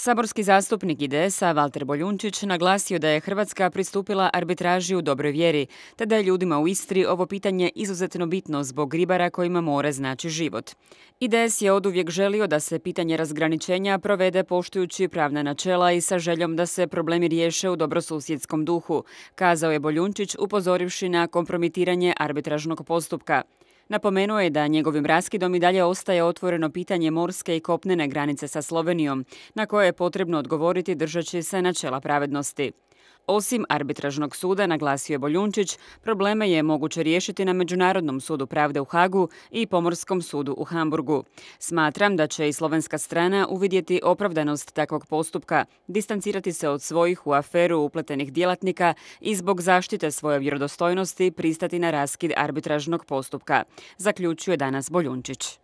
Saborski zastupnik IDS-a Valter Boljunčić naglasio da je Hrvatska pristupila arbitraži u dobroj vjeri, te da je ljudima u Istri ovo pitanje izuzetno bitno zbog ribara kojima more znači život. IDS je oduvijek želio da se pitanje razgraničenja provede poštujući pravna načela i sa željom da se problemi riješe u dobrosusjedskom duhu, kazao je Boljunčić upozorivši na kompromitiranje arbitražnog postupka. Napomenuo je da njegovim raskidom i dalje ostaje otvoreno pitanje morske i kopnene granice sa Slovenijom, na koje je potrebno odgovoriti držeći se načela pravednosti. Osim arbitražnog suda, naglasio je Boljunčić, probleme je moguće riješiti na Međunarodnom sudu pravde u Hagu i Pomorskom sudu u Hamburgu. Smatram da će i slovenska strana uvidjeti opravdanost takvog postupka, distancirati se od svojih u aferu upletenih djelatnika i zbog zaštite svoje vjerodostojnosti pristati na raskid arbitražnog postupka, zaključuje danas Boljunčić.